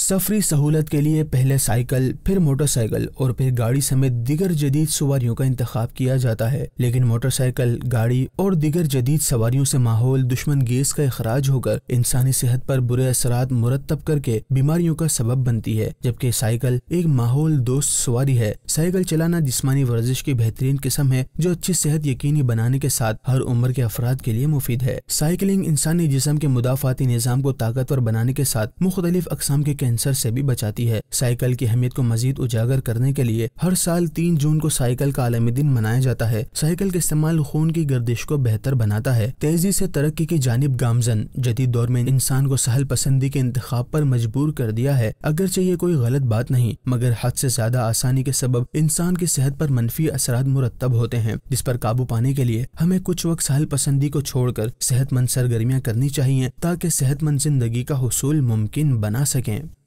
सफरी सहूलत के लिए पहले साइकिल फिर मोटरसाइकिल और फिर गाड़ी समेत दिगर जदीद सवारियों का इंतखाब किया जाता है लेकिन मोटरसाइकिल गाड़ी और दिगर जदीद सवारियों से माहौल दुश्मन गैस का अखराज होकर इंसानी सेहत पर बुरे असरात मुरतब करके बीमारियों का सबब बनती है जबकि साइकिल एक माहौल दोस्त सवारी है साइकिल चलाना जिसमानी वर्जिश की बेहतरीन किस्म है जो अच्छी सेहत यकीनी बनाने के साथ हर उम्र के अफराद के लिए मुफीद है साइकिलिंग इंसानी जिसम के मुदाफाती निज़ाम को ताकतवर बनाने के साथ मुख्तलिफ अकसाम के कैंसर से भी बचाती है साइकिल की अहमियत को मजीद उजागर करने के लिए हर साल तीन जून को साइकिल का आलमी दिन मनाया जाता है साइकिल का इस्तेमाल खून की गर्दिश को बेहतर बनाता है तेजी से तरक्की की जानब गामजन जदीद दौर में इंसान को सहल पसंदी के इंतखा पर मजबूर कर दिया है अगरचे ये कोई गलत बात नहीं मगर हद से ज्यादा आसानी के सबब इंसान की सेहत पर मनफी असरा मुरतब होते हैं जिस पर काबू पाने के लिए हमें कुछ वक्त सहल पसंदी को छोड़कर सेहतमंद सरगर्मियाँ करनी चाहिए ताकि सेहतमंद जिंदगी का हसूल मुमकिन बना सकें